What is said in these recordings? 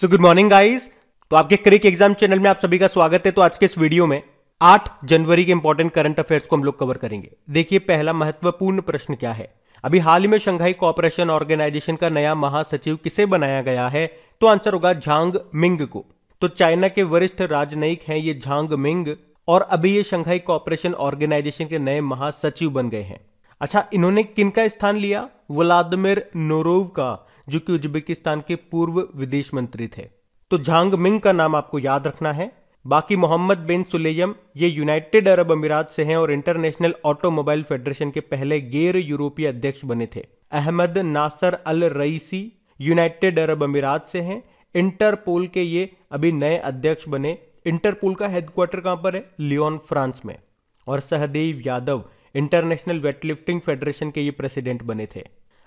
so good morning guys तो आपके क्रिक exam channel में आप सभी का स्वागत है तो आज के इस वीडियो में 8 जनवरी के इंपॉर्टेंट करंट अफेयर्स को हम लोग कवर करेंगे देखिए पहला महत्वपूर्ण प्रश्न क्या है अभी हाल ही में शंघाई कॉपरेशन ऑर्गेनाइजेशन का नया महासचिव किसे बनाया गया है तो आंसर होगा झांग मिंग को तो चाइना के वरिष्ठ राजनयिक हैं ये झांग मिंग और अभी ये शंघाई कॉपरेशन ऑर्गेनाइजेशन के नए महासचिव बन गए हैं अच्छा इन्होंने किनका स्थान लिया व्लादिमिर नोरोव का जो कि उज्बेकिस्तान के पूर्व विदेश मंत्री थे तो झांग मिंग का नाम आपको याद रखना है बाकी मोहम्मद बिन सुलेयम ये यूनाइटेड अरब अमीरात से हैं और इंटरनेशनल ऑटोमोबाइल फेडरेशन के पहले गैर यूरोपीय अध्यक्ष बने थे अहमद नासर अल रईसी यूनाइटेड अरब अमीरात से हैं इंटरपोल के ये अभी नए अध्यक्ष बने इंटरपोल का हेडक्वार्टर कहां पर है लियोन फ्रांस में और Sahdev Yadav international weightlifting federation के ये प्रेसिडेंट बने थे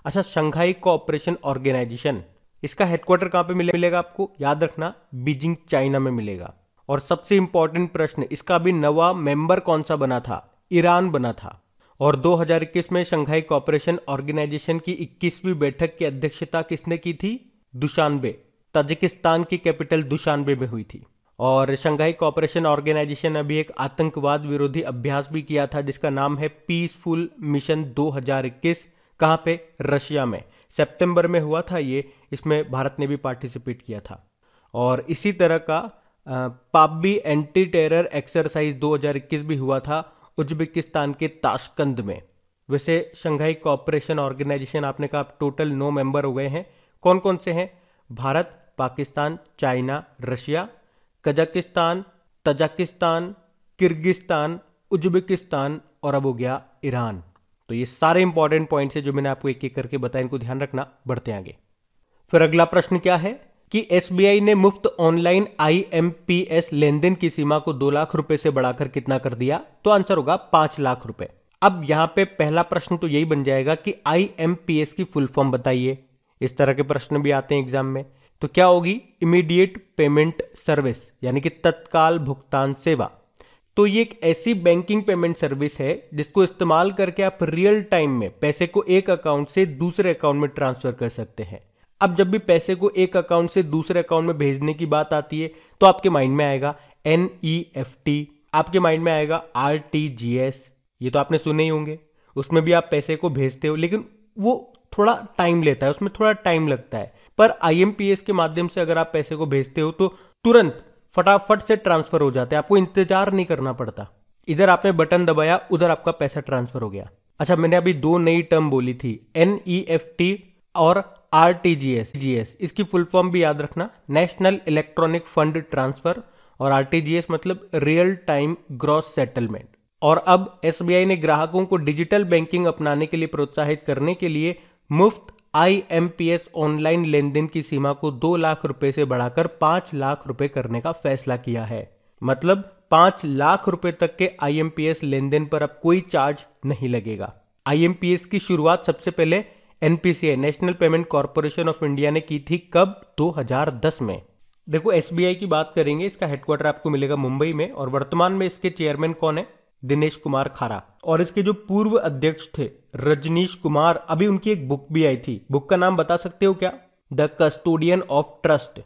अच्छा शंघाई कोऑपरेशन ऑर्गेनाइजेशन इसका हेडक्वार्टर कहां पे मिले, मिलेगा आपको याद रखना बीजिंग चाइना में मिलेगा और सबसे इंपॉर्टेंट प्रश्न इसका भी नवा मेंबर कौन सा बना था ईरान बना था और 2021 में शंघाई कोऑपरेशन ऑर्गेनाइजेशन की 21वीं बैठक की अध्यक्षता किसने की थी दुशानबे ताजिकिस्तान की कैपिटल दुशानबे में हुई थी और शंघाई कोऑपरेशन ऑर्गेनाइजेशन ने अभी एक आतंकवाद विरोधी अभ्यास भी किया था जिसका नाम है पीसफुल मिशन 2021 कहाँ पे रशिया में सितंबर में हुआ था ये इसमें भारत ने भी पार्टिसिपेट किया था और इसी तरह का पाबी एंटी टेरर एक्सरसाइज 2021 भी हुआ था उज्बेकिस्तान के ताशकंद में वैसे शंघाई कॉपरेशन ऑर्गेनाइजेशन आपने कहा टोटल नौ मेंबर हो गए हैं कौन कौन से हैं Bharat Pakistan China Russia Kazakhstan Tajikistan Kyrgyzstan Uzbekistan और अब हो गया ईरान तो ये सारे इंपॉर्टेंट पॉइंट्स है जो मैंने आपको एक एक करके बताया इनको ध्यान रखना बढ़ते आगे फिर अगला प्रश्न क्या है कि एस ने मुफ्त ऑनलाइन एस लेन देन की सीमा को दो लाख रुपए से बढ़ाकर कितना कर दिया तो आंसर होगा पांच लाख रुपए अब यहां पे पहला प्रश्न तो यही बन जाएगा कि आई एम पी एस की फुल फॉर्म बताइए इस तरह के प्रश्न भी आते हैं एग्जाम में तो क्या होगी इमीडिएट पेमेंट सर्विस यानी कि तत्काल भुगतान सेवा तो ये एक ऐसी बैंकिंग पेमेंट सर्विस है जिसको इस्तेमाल करके आप रियल टाइम में पैसे को एक अकाउंट से दूसरे अकाउंट में ट्रांसफर कर सकते हैं अब जब भी पैसे को एक अकाउंट से दूसरे अकाउंट में भेजने की बात आती है तो आपके माइंड में आएगा एन ई एफ टी आपके माइंड में आएगा आर टी जी एस ये तो आपने सुने ही होंगे उसमें भी आप पैसे को भेजते हो लेकिन वो थोड़ा टाइम लेता है उसमें थोड़ा टाइम लगता है पर एस के माध्यम से अगर आप पैसे को भेजते हो तो तुरंत फटाफट से ट्रांसफर हो जाते हैं आपको इंतजार नहीं करना पड़ता इधर आपने बटन दबाया उधर आपका पैसा ट्रांसफर हो गया अच्छा मैंने अभी दो नई टर्म बोली थी एन ई एफ टी और R T G S G S इसकी फुल फॉर्म भी याद रखना नेशनल इलेक्ट्रॉनिक फंड ट्रांसफर और आर टी जी एस मतलब रियल टाइम ग्रॉस सेटलमेंट और अब एस बी आई ने ग्राहकों को डिजिटल बैंकिंग अपनाने के लिए प्रोत्साहित करने के लिए मुफ्त आईएमपीएस ऑनलाइन लेन देन की सीमा को दो लाख रुपए से बढ़ाकर पांच लाख रुपए करने का फैसला किया है मतलब पांच लाख रुपए तक के आईएमपीएस लेन देन पर अब कोई चार्ज नहीं लगेगा आईएमपीएस की शुरुआत सबसे पहले NPCI national payment corporation of India ने की थी कब 2010 में देखो एसबीआई की बात करेंगे इसका हेडक्वार्टर आपको मिलेगा मुंबई में और वर्तमान में इसके चेयरमैन कौन है दिनेश कुमार खारा और इसके जो पूर्व अध्यक्ष थे रजनीश कुमार अभी उनकी एक बुक भी आई थी बुक का नाम बता सकते हो क्या द कस्टोडियन ऑफ ट्रस्ट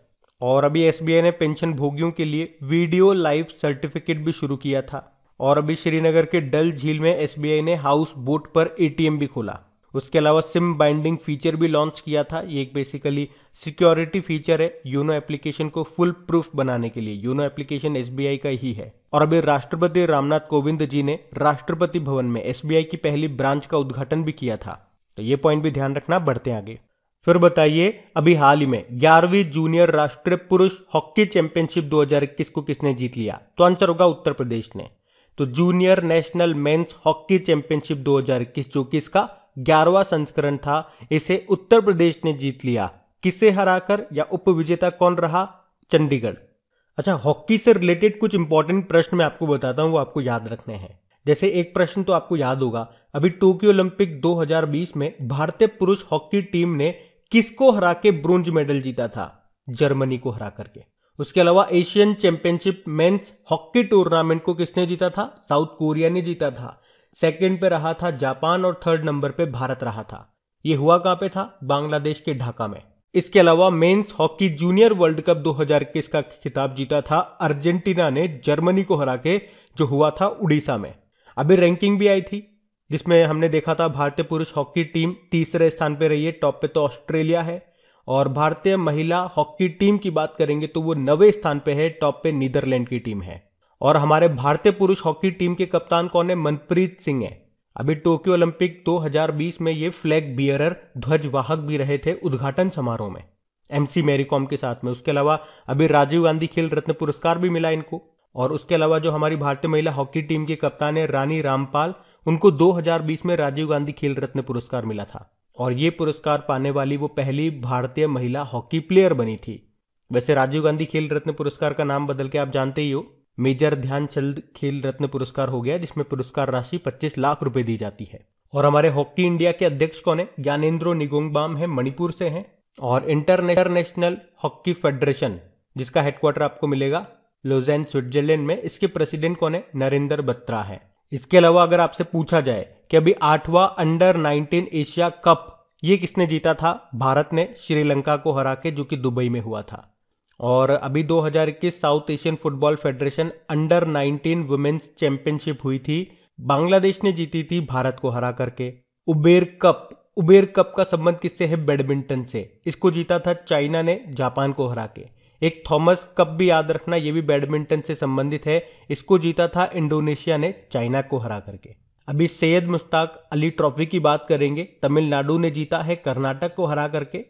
और अभी एसबीआई ने पेंशन भोगियों के लिए वीडियो लाइफ सर्टिफिकेट भी शुरू किया था और अभी श्रीनगर के डल झील में एसबीआई ने हाउस बोट पर ए भी खोला उसके अलावा सिम बाइंडिंग फीचर भी लॉन्च किया था ये एक बेसिकली सिक्योरिटी फीचर है यूनो एप्लीकेशन को फुल प्रूफ बनाने के लिए यूनो एप्लीकेशन एसबीआई का ही है और अभी राष्ट्रपति रामनाथ कोविंद जी ने राष्ट्रपति भवन में एसबीआई की पहली ब्रांच का उद्घाटन भी किया था तो ये पॉइंट भी ध्यान रखना बढ़ते आगे फिर बताइए अभी हाल ही में ग्यारहवीं जूनियर राष्ट्रीय पुरुष हॉकी चैंपियनशिप 2021 को किसने जीत लिया तो आंसर होगा उत्तर प्रदेश ने तो junior national men's hockey championship 2021 जो कि इसका ग्यारहवा संस्करण था इसे उत्तर प्रदेश ने जीत लिया किसे हराकर या उपविजेता कौन रहा चंडीगढ़ अच्छा हॉकी से रिलेटेड कुछ इंपॉर्टेंट प्रश्न मैं आपको बताता हूँ वो आपको याद रखने हैं जैसे एक प्रश्न तो आपको याद होगा अभी टोक्यो ओलंपिक 2020 में भारतीय पुरुष हॉकी टीम ने किसको हरा के ब्रोंज मेडल जीता था जर्मनी को हरा करके उसके अलावा Asian championship men's hockey tournament को किसने जीता था साउथ कोरिया ने जीता था सेकंड पे रहा था जापान और थर्ड नंबर पे भारत रहा था ये हुआ कहां पे था बांग्लादेश के ढाका में इसके अलावा men's hockey junior world cup 2021 का खिताब जीता था अर्जेंटीना ने जर्मनी को हरा के जो हुआ था उड़ीसा में अभी रैंकिंग भी आई थी जिसमें हमने देखा था भारतीय पुरुष हॉकी टीम तीसरे स्थान पर रही है टॉप पे तो ऑस्ट्रेलिया है और भारतीय महिला हॉकी टीम की बात करेंगे तो वो नवे स्थान पे है टॉप पे नीदरलैंड की टीम है और हमारे भारतीय पुरुष हॉकी टीम के कप्तान कौन है मनप्रीत सिंह है अभी टोक्यो ओलंपिक 2020 में ये फ्लैग बियरर ध्वजवाहक भी रहे थे उद्घाटन समारोह में एमसी मैरीकॉम के साथ में उसके अलावा अभी राजीव गांधी खेल रत्न पुरस्कार भी मिला इनको और उसके अलावा जो हमारी भारतीय महिला हॉकी टीम की कप्तान है रानी रामपाल उनको 2020 में राजीव गांधी खेल रत्न पुरस्कार मिला था और ये पुरस्कार पाने वाली वो पहली भारतीय महिला हॉकी प्लेयर बनी थी वैसे राजीव गांधी खेल रत्न पुरस्कार का नाम बदल के आप जानते ही हो मेजर ध्यानचंद खेल रत्न पुरस्कार हो गया जिसमें पुरस्कार राशि पच्चीस लाख रुपए दी जाती है और हमारे हॉकी इंडिया के अध्यक्ष कौन है ज्ञानेन्द्रो निगोंगबाम है मणिपुर से हैं और इंटरनेशनल हॉकी फेडरेशन जिसका हेडक्वार्टर आपको मिलेगा लोजैन स्विट्जरलैंड में इसके प्रेसिडेंट कौन है नरेंद्र बत्रा है इसके अलावा अगर आपसे पूछा जाए कि अभी आठवा अंडर 19 एशिया कप ये किसने जीता था भारत ने श्रीलंका को हरा के जो कि दुबई में हुआ था और अभी 2021 south Asian football federation under 19 women's championship हुई थी बांग्लादेश ने जीती थी भारत को हरा करके उबेर कप उबेर कप का संबंध किससे है बैडमिंटन से इसको जीता था चाइना ने जापान को हरा के एक थॉमस कप भी याद रखना यह भी बैडमिंटन से संबंधित है इसको जीता था इंडोनेशिया ने चाइना को हरा करके अभी सैयद मुश्ताक अली ट्रॉफी की बात करेंगे तमिलनाडु ने जीता है कर्नाटक को हरा करके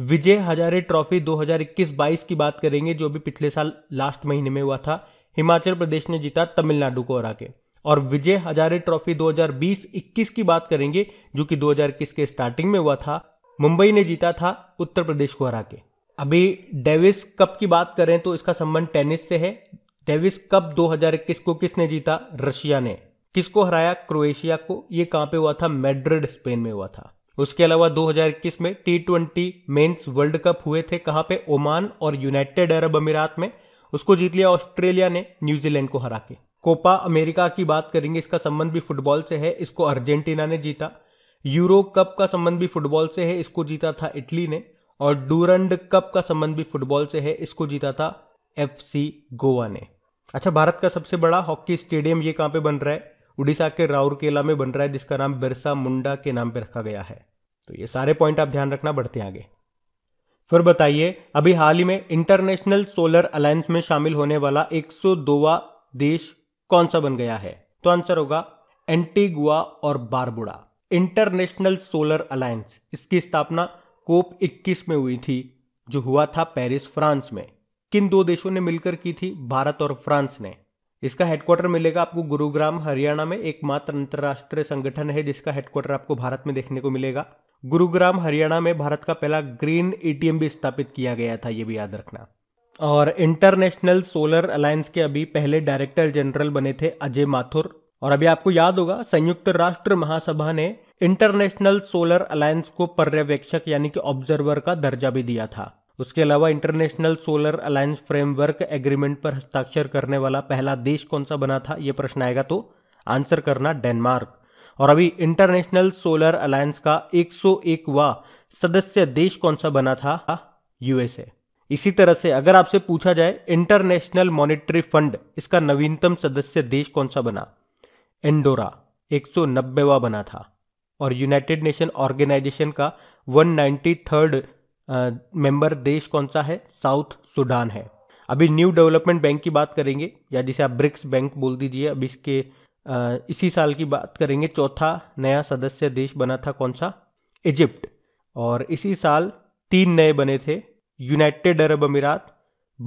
विजय हजारे ट्रॉफी 2021-22 की बात करेंगे जो भी पिछले साल लास्ट महीने में हुआ था हिमाचल प्रदेश ने जीता तमिलनाडु को हरा के और विजय हजारे ट्रॉफी 2020-21 की बात करेंगे जो कि 2021 के स्टार्टिंग में हुआ था मुंबई ने जीता था उत्तर प्रदेश को हरा के अभी डेविस कप की बात करें तो इसका संबंध टेनिस से है डेविस कप 2021 को किसने जीता रशिया ने किसको हराया क्रोएशिया को ये कहां पे हुआ था मेड्रिड स्पेन में हुआ था उसके अलावा 2021 में T twenty men's world cup हुए थे कहाँ पे ओमान और यूनाइटेड अरब अमीरात में उसको जीत लिया ऑस्ट्रेलिया ने न्यूजीलैंड को हरा के कोपा अमेरिका की बात करेंगे इसका संबंध भी फुटबॉल से है इसको अर्जेंटीना ने जीता यूरो कप का संबंध भी फुटबॉल से है इसको जीता था इटली ने और डूरंड कप का संबंध भी फुटबॉल से है इसको जीता था एफ गोवा ने अच्छा भारत का सबसे बड़ा हॉकी स्टेडियम ये कहाँ पे बन रहा है उड़ीसा के राउरकेला में बन रहा है जिसका नाम बिरसा मुंडा के नाम पर रखा गया है तो ये सारे पॉइंट आप ध्यान रखना बढ़ते हैं आगे फिर बताइए अभी हाल ही में इंटरनेशनल सोलर अलायंस में शामिल होने वाला एक देश कौन सा बन गया है तो आंसर होगा एंटीगुआ और बारबुड़ा इंटरनेशनल सोलर अलायंस इसकी स्थापना कोप 21 में हुई थी जो हुआ था पेरिस फ्रांस में किन दो देशों ने मिलकर की थी भारत और फ्रांस ने इसका हेडक्वार्टर मिलेगा आपको गुरुग्राम हरियाणा में एकमात्र अंतर्राष्ट्रीय संगठन है जिसका हेडक्वार्टर आपको भारत में देखने को मिलेगा गुरुग्राम हरियाणा में भारत का पहला ग्रीन एटीएम भी स्थापित किया गया था यह भी याद रखना और इंटरनेशनल सोलर अलायंस के अभी पहले डायरेक्टर जनरल बने थे अजय माथुर और अभी आपको याद होगा संयुक्त राष्ट्र महासभा ने इंटरनेशनल सोलर अलायंस को पर्यवेक्षक यानी कि ऑब्जर्वर का दर्जा भी दिया था उसके अलावा international solar alliance framework agreement पर हस्ताक्षर करने वाला पहला देश कौन सा बना था यह प्रश्न आएगा तो आंसर करना डेनमार्क और अभी इंटरनेशनल सोलर अलायंस का 101वां सदस्य देश कौन सा बना था यूएसए इसी तरह से अगर आपसे पूछा जाए इंटरनेशनल मॉनिटरी फंड इसका नवीनतम सदस्य देश कौन सा बना एंडोरा 190वां बना था और यूनाइटेड नेशन ऑर्गेनाइजेशन का वन मेंबर देश कौन सा है साउथ सूडान है अभी न्यू डेवलपमेंट बैंक की बात करेंगे या जिसे आप ब्रिक्स बैंक बोल दीजिए अब इसके आ, इसी साल की बात करेंगे चौथा नया सदस्य देश बना था कौन सा इजिप्ट और इसी साल तीन नए बने थे यूनाइटेड अरब अमीरात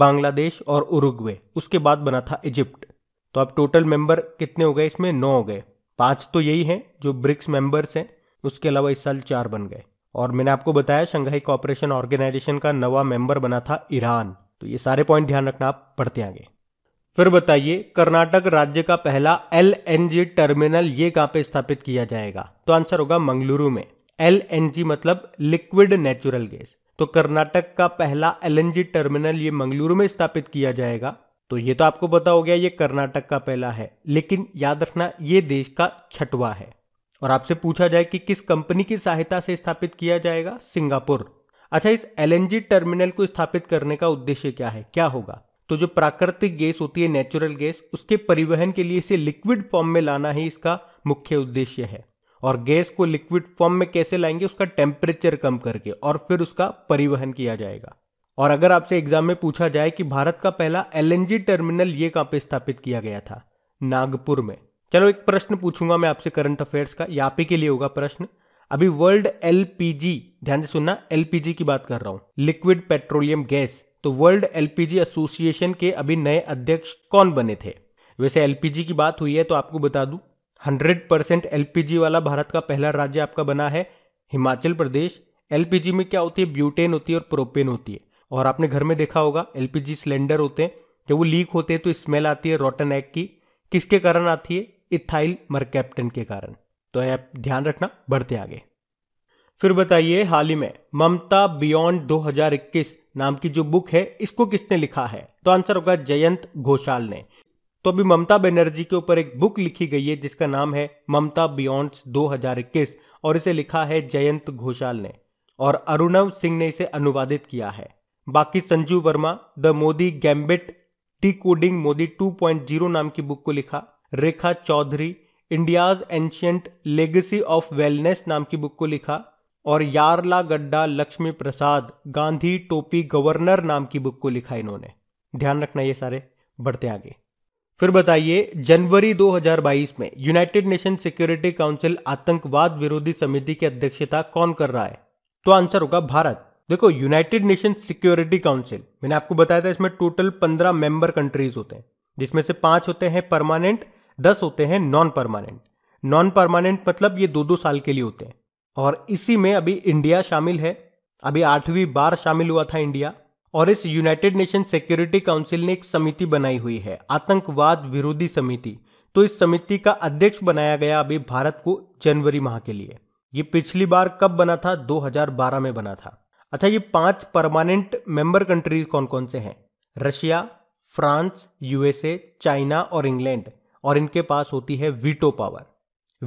बांग्लादेश और उरुग्वे उसके बाद बना था इजिप्ट तो अब टोटल मेंबर कितने हो गए इसमें नौ हो गए पांच तो यही हैं जो ब्रिक्स मेंबर्स हैं उसके अलावा इस साल चार बन गए और मैंने आपको बताया शंघाई कॉपरेशन ऑर्गेनाइजेशन का नवा मेंबर बना था ईरान तो ये सारे पॉइंट ध्यान रखना आप पढ़ते आगे फिर बताइए कर्नाटक राज्य का पहला एल टर्मिनल ये कहां पे स्थापित किया जाएगा तो आंसर होगा मंगलुरु में एल मतलब लिक्विड नेचुरल गैस तो कर्नाटक का पहला एल टर्मिनल ये मंगलुरु में स्थापित किया जाएगा तो ये तो आपको पता हो गया ये कर्नाटक का पहला है लेकिन याद रखना ये देश का छठवा है और आपसे पूछा जाए कि किस कंपनी की सहायता से स्थापित किया जाएगा सिंगापुर अच्छा इस एल टर्मिनल को स्थापित करने का उद्देश्य क्या है क्या होगा तो जो प्राकृतिक गैस होती है नेचुरल गैस उसके परिवहन के लिए इसे लिक्विड फॉर्म में लाना ही इसका मुख्य उद्देश्य है और गैस को लिक्विड फॉर्म में कैसे लाएंगे उसका टेम्परेचर कम करके और फिर उसका परिवहन किया जाएगा और अगर आपसे एग्जाम में पूछा जाए कि भारत का पहला एल टर्मिनल ये कहाँ पे स्थापित किया गया था नागपुर में चलो एक प्रश्न पूछूंगा मैं आपसे करंट अफेयर्स का यहाँ आप के लिए होगा प्रश्न अभी वर्ल्ड एलपीजी ध्यान से सुनना एलपीजी की बात कर रहा हूं लिक्विड पेट्रोलियम गैस तो वर्ल्ड एलपीजी एसोसिएशन के अभी नए अध्यक्ष कौन बने थे वैसे एलपीजी की बात हुई है तो आपको बता दू हंड्रेड परसेंट एलपीजी वाला भारत का पहला राज्य आपका बना है हिमाचल प्रदेश एलपीजी में क्या होती है ब्यूटेन होती है और प्रोपेन होती है और आपने घर में देखा होगा एलपीजी सिलेंडर होते हैं जब वो लीक होते हैं तो स्मेल आती है रोटन एग की किसके कारण आती है इथाइल मरकैप्टन के कारण तो आप ध्यान रखना बढ़ते आगे फिर बताइए हाल ही में ममता बियॉन्ड 2021 नाम की जो बुक है इसको किसने लिखा है तो आंसर होगा जयंत घोषाल ने तो अभी ममता बनर्जी के ऊपर एक बुक लिखी गई है जिसका नाम है ममता बियॉन्ड 2021 और इसे लिखा है जयंत घोषाल ने और अरुणव सिंह ने इसे अनुवादित किया है बाकी Sanjeev Verma the Modi gambit decoding Modi 2.0 नाम की बुक को लिखा Rekha Chaudhary India's ancient legacy of wellness नाम की बुक को लिखा और यारला गड्ढा लक्ष्मी प्रसाद गांधी टोपी गवर्नर नाम की बुक को लिखा इन्होंने ध्यान रखना ये सारे बढ़ते आगे फिर बताइए जनवरी 2022 में यूनाइटेड नेशन सिक्योरिटी काउंसिल आतंकवाद विरोधी समिति की अध्यक्षता कौन कर रहा है तो आंसर होगा भारत देखो यूनाइटेड नेशन सिक्योरिटी काउंसिल मैंने आपको बताया था इसमें टोटल पंद्रह मेंबर कंट्रीज होते हैं जिसमें से पांच होते हैं परमानेंट दस होते हैं नॉन परमानेंट नॉन परमानेंट मतलब ये दो दो साल के लिए होते हैं और इसी में अभी इंडिया शामिल है अभी आठवीं बार शामिल हुआ था इंडिया और इस यूनाइटेड नेशन सिक्योरिटी काउंसिल ने एक समिति बनाई हुई है आतंकवाद विरोधी समिति तो इस समिति का अध्यक्ष बनाया गया अभी भारत को जनवरी माह के लिए ये पिछली बार कब बना था 2012 में बना था अच्छा ये पांच परमानेंट मेंबर कंट्रीज कौन कौन से हैं रशिया फ्रांस यूएसए चाइना और इंग्लैंड और इनके पास होती है वीटो पावर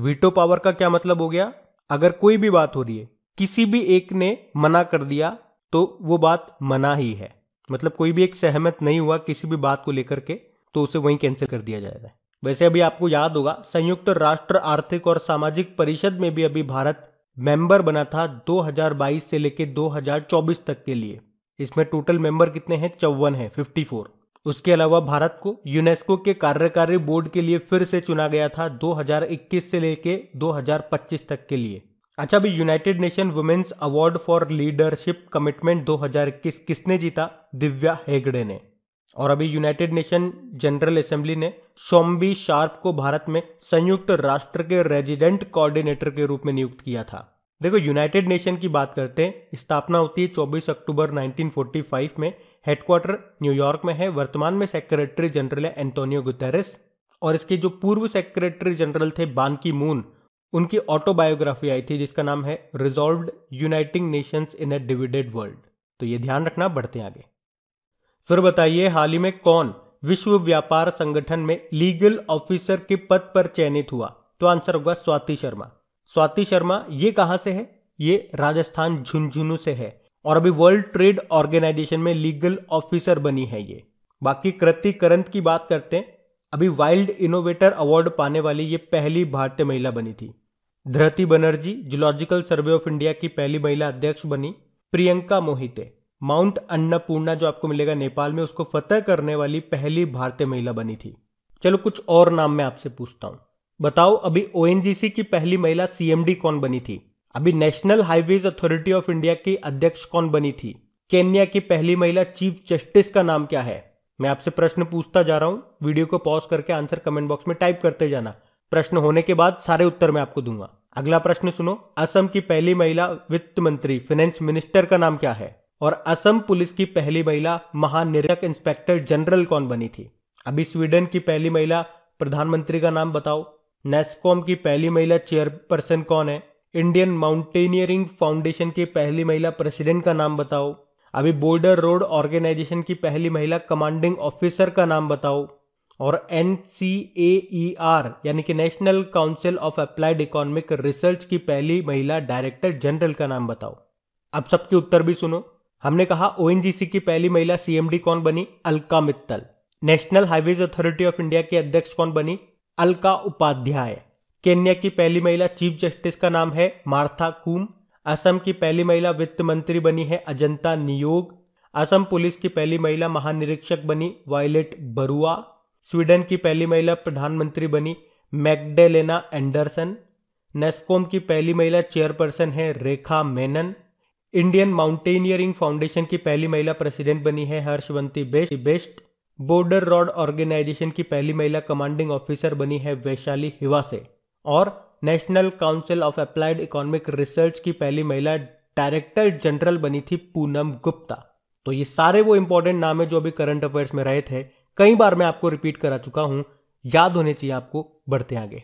वीटो पावर का क्या मतलब हो गया अगर कोई भी बात हो रही है किसी भी एक ने मना कर दिया तो वो बात मना ही है मतलब कोई भी एक सहमत नहीं हुआ किसी भी बात को लेकर के तो उसे वहीं कैंसिल कर दिया जाएगा वैसे अभी आपको याद होगा संयुक्त राष्ट्र आर्थिक और सामाजिक परिषद में भी अभी भारत मेंबर बना था 2022 से लेकर 2024 तक के लिए इसमें टोटल मेंबर कितने हैं चौवन है 54 उसके अलावा भारत को यूनेस्को के कार्यकारी बोर्ड के लिए फिर से चुना गया था 2021 से लेके 2025 तक के लिए अच्छा अभी United Nation women's award for leadership commitment 2021 किसने जीता दिव्या हेगड़े ने और अभी यूनाइटेड नेशन जनरल असेंबली ने शोम्बी शार्प को भारत में संयुक्त राष्ट्र के रेजिडेंट कोऑर्डिनेटर के रूप में नियुक्त किया था देखो यूनाइटेड नेशन की बात करते हैं स्थापना होती है 24 अक्टूबर 1945 में हेडक्वार्टर न्यूयॉर्क में है वर्तमान में सेक्रेटरी जनरल है एंटोनियो गुतेरस और इसके जो पूर्व सेक्रेटरी जनरल थे बानकी मून उनकी ऑटोबायोग्राफी आई थी जिसका नाम है resolve uniting nations in a divided world तो ये ध्यान रखना बढ़ते आगे फिर बताइए हाल ही में कौन विश्व व्यापार संगठन में लीगल ऑफिसर के पद पर चयनित हुआ तो आंसर होगा स्वाति शर्मा स्वाति शर्मा ये कहां से है ये राजस्थान झुंझुनू से है और अभी वर्ल्ड ट्रेड ऑर्गेनाइजेशन में लीगल ऑफिसर बनी है ये बाकी कृति करंत की बात करते हैं अभी वाइल्ड इनोवेटर अवार्ड पाने वाली ये पहली भारतीय महिला बनी थी Dharti Banerjee geological survey of India की पहली महिला अध्यक्ष बनी प्रियंका मोहिते माउंट अन्नपूर्णा जो आपको मिलेगा नेपाल में उसको फतेह करने वाली पहली भारतीय महिला बनी थी चलो कुछ और नाम मैं आपसे पूछता हूं बताओ अभी ओएनजीसी की पहली महिला सीएमडी कौन बनी थी अभी national highways authority of India की अध्यक्ष कौन बनी थी केन्या की पहली महिला चीफ जस्टिस का नाम क्या है मैं आपसे प्रश्न पूछता जा रहा हूं वीडियो को पॉज करके आंसर कमेंट बॉक्स में टाइप करते जाना प्रश्न होने के बाद सारे उत्तर मैं आपको दूंगा अगला प्रश्न सुनो असम की पहली महिला वित्त मंत्री फाइनेंस मिनिस्टर का नाम क्या है और असम पुलिस की पहली महिला महानिरीक्षक इंस्पेक्टर जनरल कौन बनी थी अभी स्वीडन की पहली महिला प्रधानमंत्री का नाम बताओ नेस्कॉम की पहली महिला चेयरपर्सन कौन है इंडियन माउंटेनियरिंग फाउंडेशन की पहली महिला प्रेसिडेंट का नाम बताओ अभी बॉर्डर रोड ऑर्गेनाइजेशन की पहली महिला कमांडिंग ऑफिसर का नाम बताओ और एन सी ए ई आर यानी कि national council of applied economic research की पहली महिला डायरेक्टर जनरल का नाम बताओ अब सबके उत्तर भी सुनो हमने कहा ओ की पहली महिला सीएमडी कौन बनी Alka Mittal national highways authority of India के अध्यक्ष कौन बनी अलका उपाध्याय केन्या की पहली महिला चीफ जस्टिस का नाम है मार्था कूम असम की पहली महिला वित्त मंत्री बनी है अजंता नियोग असम पुलिस की पहली महिला महानिरीक्षक बनी वायलेट बरुआ स्वीडन की पहली महिला प्रधानमंत्री बनी मैकडेलेना एंडरसन नेस्कोम की पहली महिला चेयरपर्सन है Rekha Menon Indian mountaineering foundation की पहली महिला प्रेसिडेंट बनी है Harshwanti Bisht Bisht border road organization की पहली महिला कमांडिंग ऑफिसर बनी है वैशाली हिवासे और national council of applied economic research की पहली महिला डायरेक्टर जनरल बनी थी पूनम गुप्ता तो ये सारे वो इंपॉर्टेंट नाम है जो अभी करंट अफेयर्स में रहे थे कई बार मैं आपको रिपीट करा चुका हूं याद होने चाहिए आपको बढ़ते आगे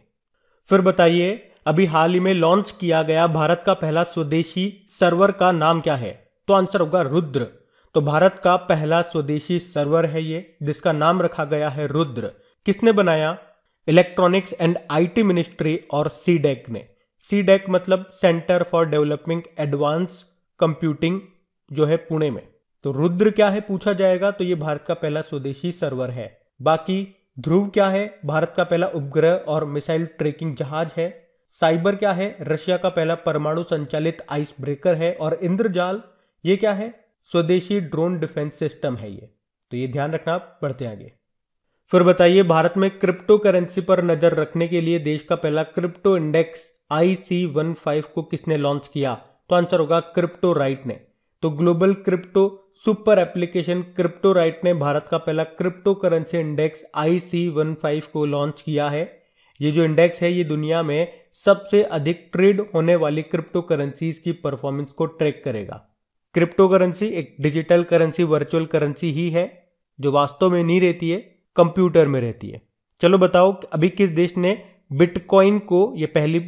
फिर बताइए अभी हाल ही में लॉन्च किया गया भारत का पहला स्वदेशी सर्वर का नाम क्या है तो आंसर होगा रुद्र तो भारत का पहला स्वदेशी सर्वर है ये जिसका नाम रखा गया है रुद्र किसने बनाया इलेक्ट्रॉनिक्स एंड आईटी मिनिस्ट्री और सीडेक e ने सीडेक e मतलब centre for developing advance computing जो है पुणे में तो रुद्र क्या है पूछा जाएगा तो ये भारत का पहला स्वदेशी सर्वर है बाकी ध्रुव क्या है भारत का पहला उपग्रह और मिसाइल ट्रेकिंग जहाज है साइबर क्या है रशिया का पहला परमाणु संचालित आइस ब्रेकर है और इंद्रजाल ये क्या है स्वदेशी ड्रोन डिफेंस सिस्टम है ये तो ये ध्यान रखना आप बढ़ते आगे फिर बताइए भारत में क्रिप्टो करेंसी पर नजर रखने के लिए देश का पहला crypto index I C one five को किसने लॉन्च किया तो आंसर होगा क्रिप्टो राइट ने तो global crypto super application crypto right ने भारत का पहला cryptocurrency index I C one five को लॉन्च किया है ये जो इंडेक्स है ये दुनिया में सबसे अधिक ट्रेड होने वाली क्रिप्टो करेंसीज की परफॉर्मेंस को ट्रैक करेगा क्रिप्टो करेंसी एक डिजिटल करेंसी वर्चुअल करेंसी ही है जो वास्तव में नहीं रहती है कंप्यूटर में रहती है चलो बताओ अभी किस देश ने बिटकॉइन को ये पहली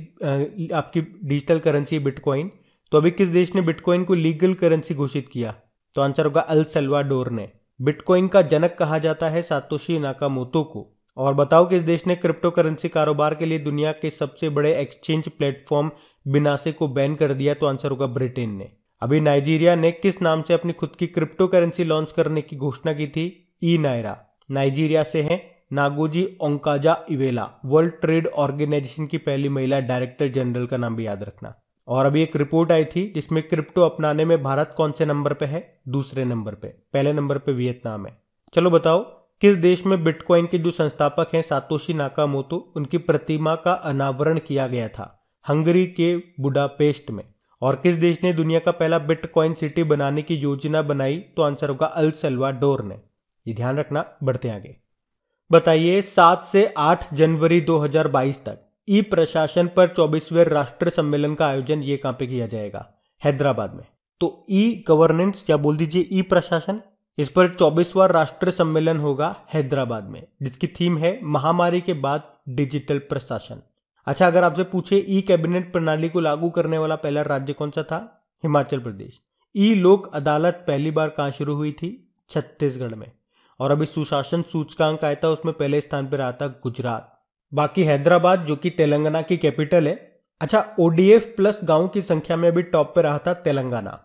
आपकी डिजिटल करेंसी है बिटकॉइन तो अभी किस देश ने बिटकॉइन को लीगल करेंसी घोषित किया तो आंसर होगा अल सल्वाडोर ने बिटकॉइन का जनक कहा जाता है सातोशी नाकामोतो को और बताओ किस देश ने क्रिप्टो करेंसी कारोबार के लिए दुनिया के सबसे बड़े एक्सचेंज प्लेटफॉर्म बिनासे को बैन कर दिया तो आंसर होगा ब्रिटेन ने अभी नाइजीरिया ने किस नाम से अपनी खुद की क्रिप्टो करेंसी लॉन्च करने की घोषणा की थी ई नायरा नाइजीरिया से हैं नागोजी ओंकाजा इवेला वर्ल्ड ट्रेड ऑर्गेनाइजेशन की पहली महिला डायरेक्टर जनरल का नाम भी याद रखना और अभी एक रिपोर्ट आई थी जिसमें क्रिप्टो अपनाने में भारत कौन से नंबर पे है दूसरे नंबर पे पहले नंबर पे वियतनाम है चलो बताओ किस देश में बिटकॉइन के जो संस्थापक हैं सातोशी नाकामोतो उनकी प्रतिमा का अनावरण किया गया था हंगरी के बुडापेस्ट में और किस देश ने दुनिया का पहला बिटकॉइन सिटी बनाने की योजना बनाई तो आंसर होगा अल डोर ने ये ध्यान रखना बढ़ते आगे बताइए सात से आठ जनवरी 2022 तक ई प्रशासन पर चौबीसवें राष्ट्र सम्मेलन का आयोजन ये कहां पे किया जाएगा हैदराबाद में तो ई गवर्नेंस या बोल दीजिए ई प्रशासन इस पर चौबीसवा राष्ट्रीय सम्मेलन होगा हैदराबाद में जिसकी थीम है महामारी के बाद डिजिटल प्रशासन अच्छा अगर आपसे पूछे ई कैबिनेट प्रणाली को लागू करने वाला पहला राज्य कौन सा था हिमाचल प्रदेश ई लोक अदालत पहली बार कहाँ शुरू हुई थी छत्तीसगढ़ में और अभी सुशासन सूचकांक आया था उसमें पहले स्थान पर रहा था गुजरात बाकी हैदराबाद जो कि तेलंगाना की कैपिटल है अच्छा ओडीएफ प्लस गांव की संख्या में भी टॉप पे रहा था तेलंगाना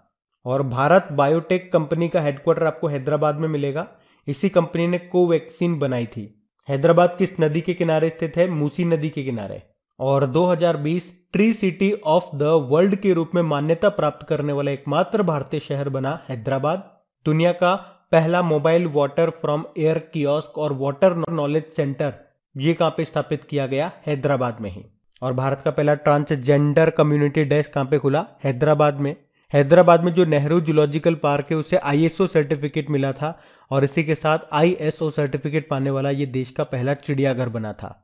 और भारत बायोटेक कंपनी का हेडक्वार्टर आपको हैदराबाद में मिलेगा इसी कंपनी ने कोवैक्सीन बनाई थी हैदराबाद किस नदी के किनारे स्थित है मूसी नदी के किनारे और 2020 tree city of the world के रूप में मान्यता प्राप्त करने वाला एकमात्र भारतीय शहर बना हैदराबाद दुनिया का पहला mobile water from air kiosk और वाटर नॉलेज सेंटर ये कहाँ पे स्थापित किया गया हैदराबाद में ही और भारत का पहला ट्रांसजेंडर कम्युनिटी डेस्क कहाँ पे खुला हैदराबाद में हैदराबाद में जो नेहरू जूलॉजिकल पार्क है उसे आई सर्टिफिकेट मिला था और इसी के साथ आई सर्टिफिकेट पाने वाला ये देश का पहला चिड़ियाघर बना था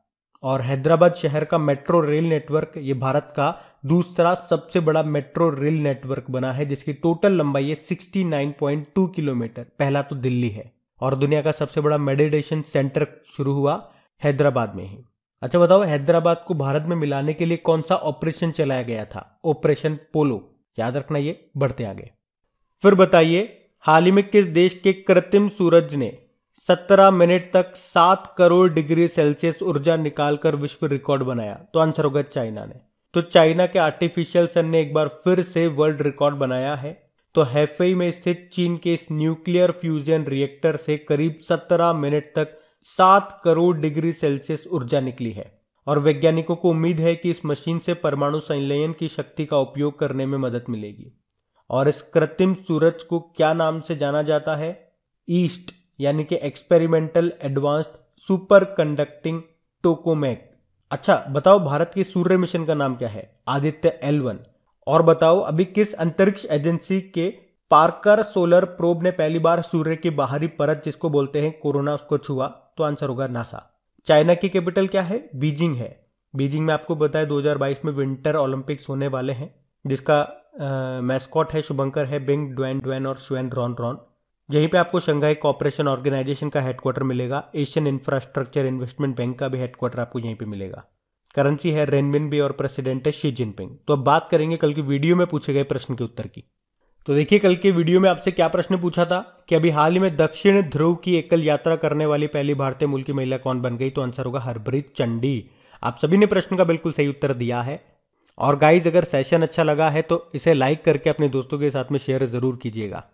और हैदराबाद शहर का मेट्रो रेल नेटवर्क ये भारत का दूसरा सबसे बड़ा मेट्रो रेल नेटवर्क बना है जिसकी टोटल लंबाई है 69.2 किलोमीटर पहला तो दिल्ली है और दुनिया का सबसे बड़ा मेडिटेशन सेंटर शुरू हुआ हैदराबाद में ही अच्छा बताओ हैदराबाद को भारत में मिलाने के लिए कौन सा ऑपरेशन चलाया गया था ऑपरेशन पोलो याद रखना ये बढ़ते आगे फिर बताइए हाल ही में किस देश के कृत्रिम सूरज ने 17 मिनट तक सात करोड़ डिग्री सेल्सियस ऊर्जा निकालकर विश्व रिकॉर्ड बनाया तो आंसर होगा चाइना ने तो चाइना के आर्टिफिशियल सन ने एक बार फिर से वर्ल्ड रिकॉर्ड बनाया है तो हैफेई में स्थित चीन के इस न्यूक्लियर फ्यूजन रिएक्टर से करीब 17 मिनट तक 7 करोड़ डिग्री सेल्सियस ऊर्जा निकली है और वैज्ञानिकों को उम्मीद है कि इस मशीन से परमाणु संलयन की शक्ति का उपयोग करने में मदद मिलेगी और इस कृत्रिम सूरज को क्या नाम से जाना जाता है ईस्ट यानी कि experimental advanced super conducting tokamak अच्छा बताओ भारत के सूर्य मिशन का नाम क्या है आदित्य एल वन और बताओ अभी किस अंतरिक्ष एजेंसी के पार्कर सोलर प्रोब ने पहली बार सूर्य की बाहरी परत जिसको बोलते हैं कोरोना उसको छुआ तो आंसर होगा नासा चाइना की कैपिटल क्या है बीजिंग है बीजिंग में आपको बताया 2022 में विंटर ओलंपिक्स होने वाले हैं जिसका मैस्कॉट है शुभंकर है बिंग ड्वेन ड्वेन और श्वेन रॉन रॉन यहीं पे आपको शंघाई कॉपरेशन ऑर्गेनाइजेशन का हेडक्वार्टर मिलेगा एशियन इंफ्रास्ट्रक्चर इन्वेस्टमेंट बैंक का भी हेडक्वार्टर आपको यहीं पे मिलेगा करेंसी है रेनविन भी और प्रेसिडेंट है शी जिनपिंग तो अब बात करेंगे कल की वीडियो में पूछे गए प्रश्न के उत्तर की तो देखिए कल के वीडियो में आपसे क्या प्रश्न पूछा था कि अभी हाल ही में दक्षिण ध्रुव की एकल यात्रा करने वाली पहली भारतीय मूल की महिला कौन बन गई तो आंसर होगा हरप्रीत चंडी आप सभी ने प्रश्न का बिल्कुल सही उत्तर दिया है और गाइज अगर सेशन अच्छा लगा है तो इसे लाइक करके अपने दोस्तों के साथ में शेयर जरूर कीजिएगा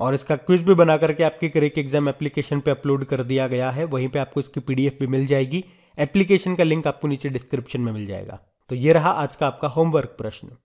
और इसका क्विज भी बना करके आपके करेक एग्जाम एप्लीकेशन पे अपलोड कर दिया गया है वहीं पे आपको इसकी पीडीएफ भी मिल जाएगी एप्लीकेशन का लिंक आपको नीचे डिस्क्रिप्शन में मिल जाएगा तो ये रहा आज का आपका होमवर्क प्रश्न